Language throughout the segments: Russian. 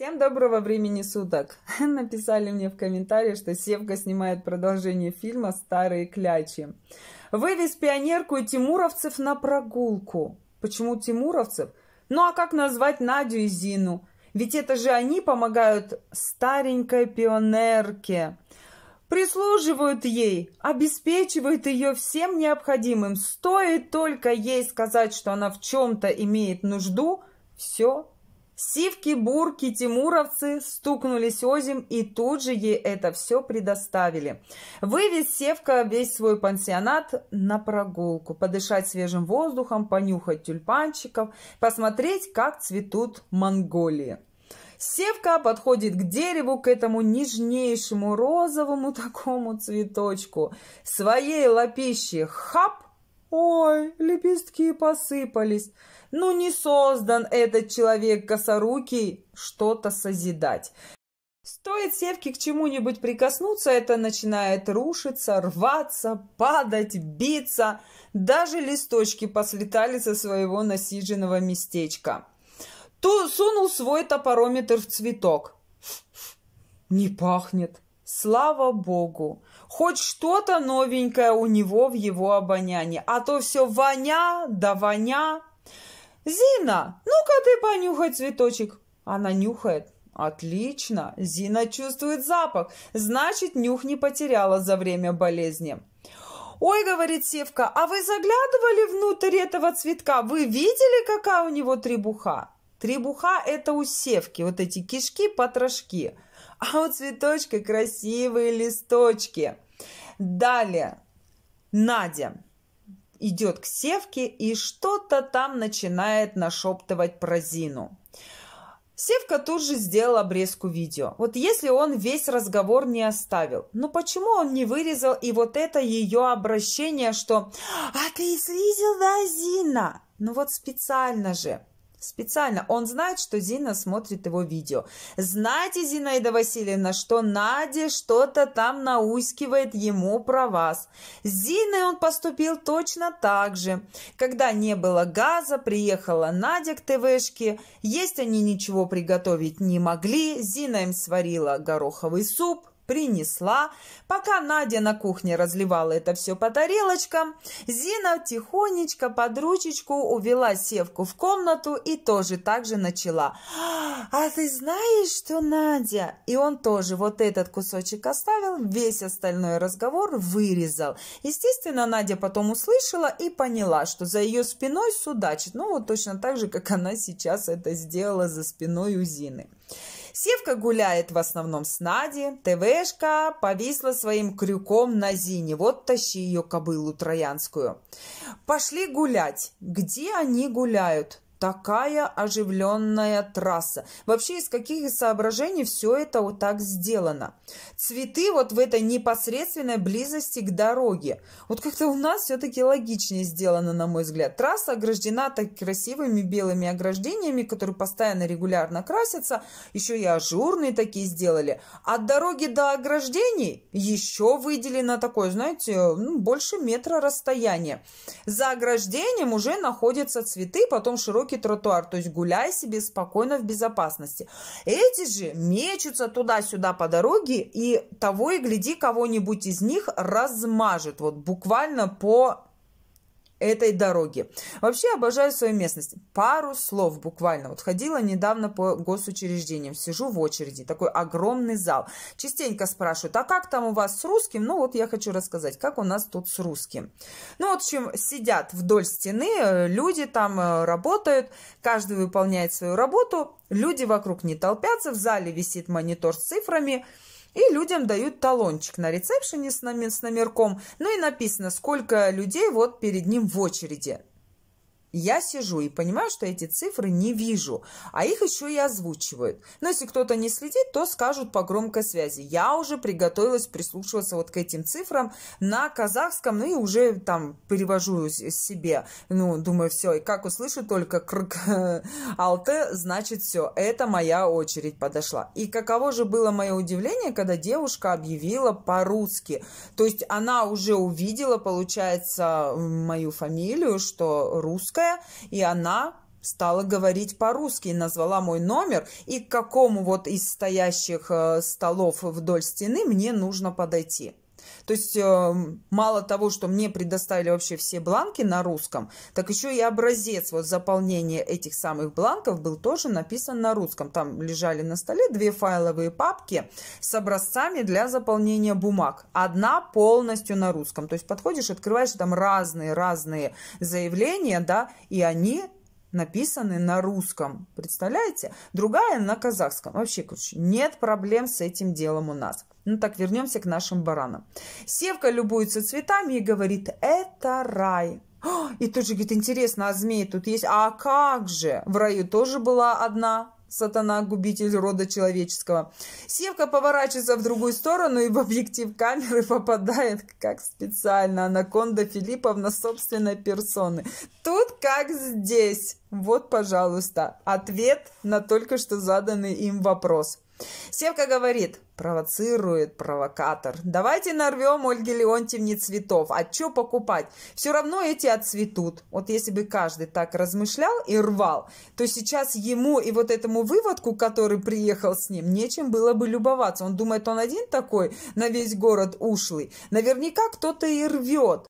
Всем доброго времени суток! Написали мне в комментарии, что Севка снимает продолжение фильма «Старые клячи». Вывез пионерку и тимуровцев на прогулку. Почему тимуровцев? Ну а как назвать Надю и Зину? Ведь это же они помогают старенькой пионерке. Прислуживают ей, обеспечивают ее всем необходимым. Стоит только ей сказать, что она в чем-то имеет нужду, все Сивки, бурки, тимуровцы стукнулись озим и тут же ей это все предоставили. Вывез Севка весь свой пансионат на прогулку, подышать свежим воздухом, понюхать тюльпанчиков, посмотреть, как цветут Монголии. Севка подходит к дереву, к этому нежнейшему розовому такому цветочку. Своей лапищи, хап Ой, лепестки посыпались. Ну не создан этот человек косорукий что-то созидать. Стоит севке к чему-нибудь прикоснуться, это начинает рушиться, рваться, падать, биться. Даже листочки послетали со своего насиженного местечка. Ту сунул свой топорометр в цветок. Не пахнет. Слава Богу! Хоть что-то новенькое у него в его обонянии, а то все воня да воня. «Зина, ну-ка ты понюхай цветочек!» Она нюхает. «Отлично! Зина чувствует запах, значит, нюх не потеряла за время болезни». «Ой, — говорит Севка, — а вы заглядывали внутрь этого цветка? Вы видели, какая у него требуха?» Требуха – это у севки, вот эти кишки-потрошки – а у цветочка красивые листочки. Далее Надя идет к Севке и что-то там начинает нашептывать про Зину. Севка тут же сделал обрезку видео. Вот если он весь разговор не оставил, ну почему он не вырезал и вот это ее обращение, что «А ты слизил, да, Зина?» Ну вот специально же. Специально. Он знает, что Зина смотрит его видео. Знаете, Зинаида Васильевна, что Надя что-то там наускивает ему про вас. С Зиной он поступил точно так же. Когда не было газа, приехала Надя к ТВшке. Есть они ничего приготовить не могли. Зина им сварила гороховый суп принесла. Пока Надя на кухне разливала это все по тарелочкам, Зина тихонечко под ручечку увела Севку в комнату и тоже так же начала. «А ты знаешь, что Надя?» И он тоже вот этот кусочек оставил, весь остальной разговор вырезал. Естественно, Надя потом услышала и поняла, что за ее спиной судачит. Ну, вот точно так же, как она сейчас это сделала за спиной у Зины. Севка гуляет в основном с Нади. ТВшка повисла своим крюком на Зине. Вот тащи ее кобылу троянскую. Пошли гулять. Где они гуляют? такая оживленная трасса. Вообще, из каких соображений все это вот так сделано? Цветы вот в этой непосредственной близости к дороге. Вот как-то у нас все-таки логичнее сделано, на мой взгляд. Трасса ограждена так красивыми белыми ограждениями, которые постоянно регулярно красятся. Еще и ажурные такие сделали. От дороги до ограждений еще выделено такое, знаете, ну, больше метра расстояние. За ограждением уже находятся цветы, потом широкие широкий тротуар. То есть гуляй себе спокойно в безопасности. Эти же мечутся туда-сюда по дороге, и того и гляди, кого-нибудь из них размажет. Вот буквально по этой дороги. Вообще обожаю свою местность. Пару слов буквально. Вот ходила недавно по госучреждениям, сижу в очереди, такой огромный зал. Частенько спрашивают, а как там у вас с русским? Ну вот я хочу рассказать, как у нас тут с русским. Ну, в общем, сидят вдоль стены, э, люди там э, работают, каждый выполняет свою работу, люди вокруг не толпятся, в зале висит монитор с цифрами – и людям дают талончик на рецепшене с номерком, ну и написано, сколько людей вот перед ним в очереди я сижу и понимаю, что эти цифры не вижу, а их еще и озвучивают. Но если кто-то не следит, то скажут по громкой связи. Я уже приготовилась прислушиваться вот к этим цифрам на казахском, ну и уже там перевожу себе. Ну, думаю, все, и как услышу только крк алты, значит все, это моя очередь подошла. И каково же было мое удивление, когда девушка объявила по-русски. То есть она уже увидела, получается, мою фамилию, что русская русская, и она стала говорить по-русски, назвала мой номер и к какому вот из стоящих э, столов вдоль стены мне нужно подойти. То есть эм, мало того, что мне предоставили вообще все бланки на русском, так еще и образец вот заполнения этих самых бланков был тоже написан на русском. Там лежали на столе две файловые папки с образцами для заполнения бумаг. Одна полностью на русском. То есть подходишь, открываешь там разные-разные заявления, да, и они написаны на русском, представляете? Другая на казахском. Вообще, короче, нет проблем с этим делом у нас. Ну так, вернемся к нашим баранам. Севка любуется цветами и говорит, это рай. И тут же говорит, интересно, а змеи тут есть? А как же? В раю тоже была одна сатана, губитель рода человеческого. Севка поворачивается в другую сторону и в объектив камеры попадает, как специально, анаконда Филипповна собственной персоны. Тут как здесь. Вот, пожалуйста, ответ на только что заданный им вопрос. Севка говорит, провоцирует провокатор. Давайте нарвем Ольге Леонтьевне цветов. А что покупать? Все равно эти отцветут. Вот если бы каждый так размышлял и рвал, то сейчас ему и вот этому выводку, который приехал с ним, нечем было бы любоваться. Он думает, он один такой на весь город ушлый. Наверняка кто-то и рвет.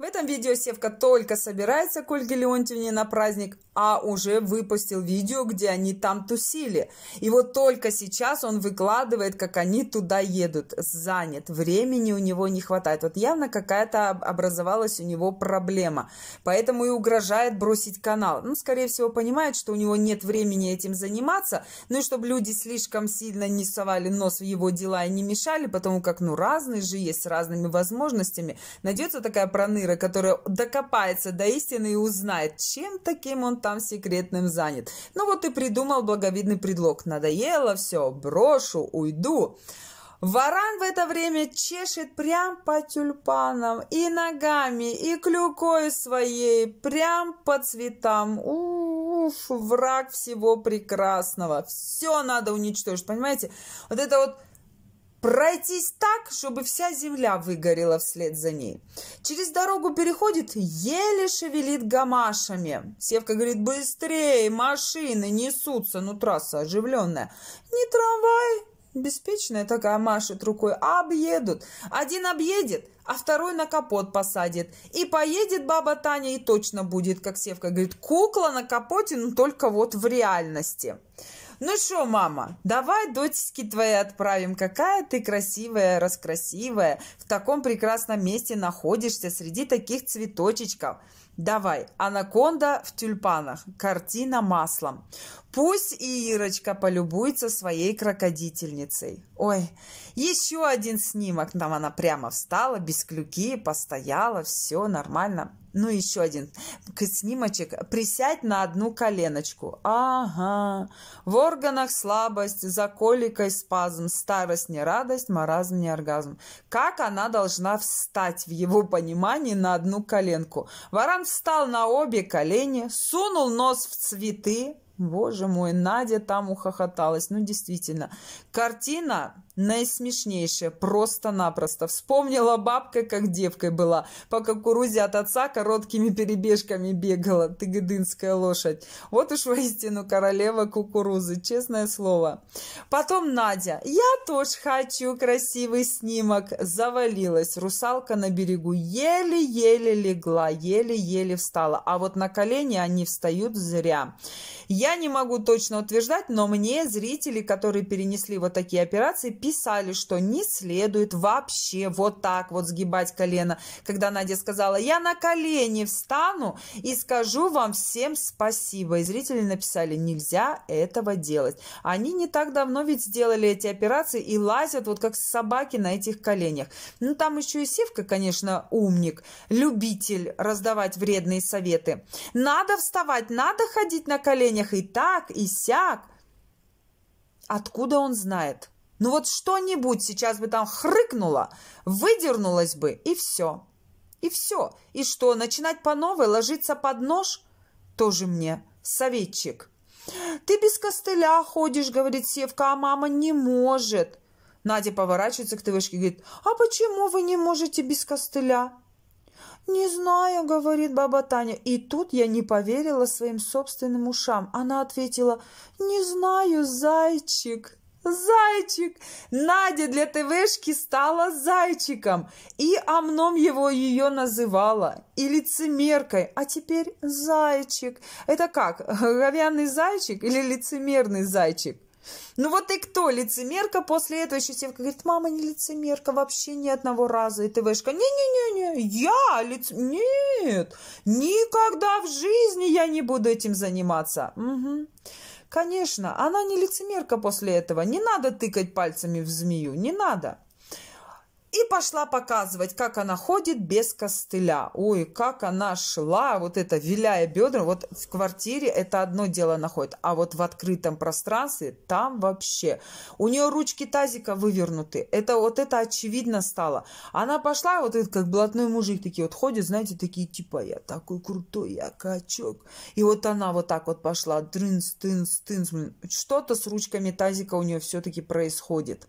В этом видео Севка только собирается к Ольге Леонтьевне на праздник, а уже выпустил видео, где они там тусили. И вот только сейчас он выкладывает, как они туда едут. Занят, времени у него не хватает. Вот явно какая-то образовалась у него проблема. Поэтому и угрожает бросить канал. Ну, скорее всего, понимает, что у него нет времени этим заниматься. Ну и чтобы люди слишком сильно не совали нос в его дела и не мешали, потому как, ну, разные же есть с разными возможностями. Найдется такая проныра блогера, который докопается до истины и узнает, чем таким он там секретным занят. Ну вот и придумал благовидный предлог. Надоело все, брошу, уйду. Варан в это время чешет прям по тюльпанам, и ногами, и клюкой своей, прям по цветам. Уф, враг всего прекрасного. Все надо уничтожить, понимаете? Вот это вот пройтись так, чтобы вся земля выгорела вслед за ней. Через дорогу переходит, еле шевелит гамашами. Севка говорит, быстрее, машины несутся, ну трасса оживленная. Не трамвай, беспечная такая машет рукой, объедут. Один объедет, а второй на капот посадит. И поедет баба Таня и точно будет, как Севка говорит, кукла на капоте, но только вот в реальности. Ну что, мама, давай дочки твои отправим. Какая ты красивая, раскрасивая. В таком прекрасном месте находишься среди таких цветочечков. Давай. Анаконда в тюльпанах. Картина маслом. Пусть и Ирочка полюбуется своей крокодительницей. Ой, еще один снимок. Там она прямо встала, без клюки, постояла, все нормально. Ну, еще один снимочек. Присядь на одну коленочку. Ага. В органах слабость, за коликой спазм, старость не радость, маразм не оргазм. Как она должна встать в его понимании на одну коленку? Варан встал на обе колени, сунул нос в цветы, Боже мой, Надя там ухохоталась. Ну, действительно. Картина наисмешнейшая, просто-напросто. Вспомнила бабка, как девкой была. По кукурузе от отца короткими перебежками бегала. Тыгдынская лошадь. Вот уж воистину королева кукурузы, честное слово. Потом Надя. Я тоже хочу красивый снимок. Завалилась. Русалка на берегу. Еле-еле легла, еле-еле встала. А вот на колени они встают зря. Я не могу точно утверждать, но мне зрители, которые перенесли вот такие операции, писали, что не следует вообще вот так вот сгибать колено. Когда Надя сказала, я на колени встану и скажу вам всем спасибо. И зрители написали, нельзя этого делать. Они не так давно ведь сделали эти операции и лазят вот как собаки на этих коленях. Ну, там еще и Сивка, конечно, умник, любитель раздавать вредные советы. Надо вставать, надо ходить на колени коленях и так, и сяк. Откуда он знает? Ну вот что-нибудь сейчас бы там хрыкнуло, выдернулось бы, и все. И все. И что, начинать по новой, ложиться под нож? Тоже мне советчик. «Ты без костыля ходишь», — говорит Севка, — «а мама не может». Надя поворачивается к ТВшке и говорит, «А почему вы не можете без костыля?» «Не знаю», — говорит баба Таня. И тут я не поверила своим собственным ушам. Она ответила, «Не знаю, зайчик». Зайчик! Надя для ТВшки стала зайчиком, и Амном его ее называла, и лицемеркой, а теперь зайчик. Это как, говяный зайчик или лицемерный зайчик? Ну вот и кто, лицемерка? После этого еще Севка говорит, мама не лицемерка вообще ни одного раза. И ТВшка, не-не-не-не, я лиц... Нет, никогда в жизни я не буду этим заниматься. Угу. Конечно, она не лицемерка после этого. Не надо тыкать пальцами в змею, не надо и пошла показывать, как она ходит без костыля. Ой, как она шла, вот это виляя бедра. Вот в квартире это одно дело находит, а вот в открытом пространстве там вообще. У нее ручки тазика вывернуты. Это вот это очевидно стало. Она пошла, вот это как блатной мужик такие вот ходит, знаете, такие типа я такой крутой, я качок. И вот она вот так вот пошла, дрынс, тынс, тынс. Что-то с ручками тазика у нее все-таки происходит.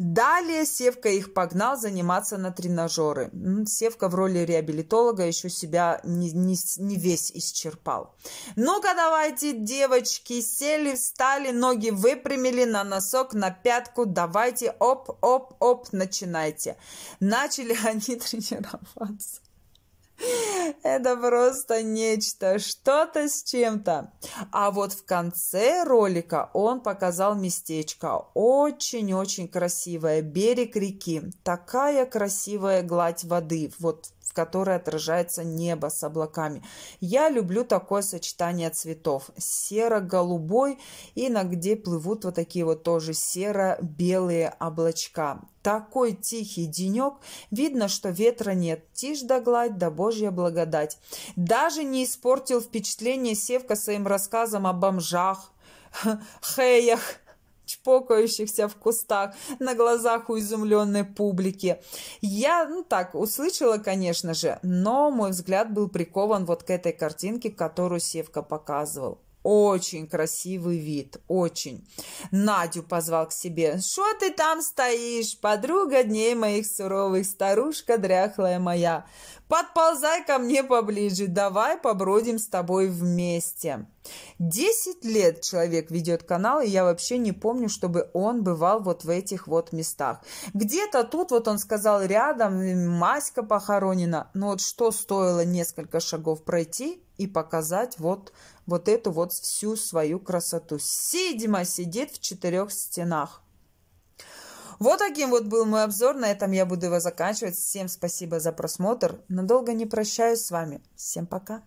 Далее Севка их погнал заниматься на тренажеры. Севка в роли реабилитолога еще себя не, не, не весь исчерпал. Ну-ка давайте, девочки, сели, встали, ноги выпрямили на носок, на пятку, давайте, оп, оп, оп, начинайте. Начали они тренироваться. Это просто нечто, что-то с чем-то. А вот в конце ролика он показал местечко. Очень-очень красивое. Берег реки. Такая красивая гладь воды. Вот в которой отражается небо с облаками. Я люблю такое сочетание цветов. Серо-голубой иногда плывут вот такие вот тоже серо-белые облачка. Такой тихий денек, видно, что ветра нет, тишь да гладь, да божья благодать. Даже не испортил впечатление Севка своим рассказом о бомжах, хеях, чпокающихся в кустах на глазах у изумленной публики. Я, ну так, услышала, конечно же, но мой взгляд был прикован вот к этой картинке, которую Севка показывал. Очень красивый вид, очень. Надю позвал к себе. «Что ты там стоишь, подруга дней моих суровых, старушка дряхлая моя? Подползай ко мне поближе, давай побродим с тобой вместе». Десять лет человек ведет канал, и я вообще не помню, чтобы он бывал вот в этих вот местах. Где-то тут, вот он сказал, рядом Маська похоронена. Но вот что стоило несколько шагов пройти, и показать вот, вот эту вот всю свою красоту. Сидима сидит в четырех стенах. Вот таким вот был мой обзор. На этом я буду его заканчивать. Всем спасибо за просмотр. Надолго не прощаюсь с вами. Всем пока.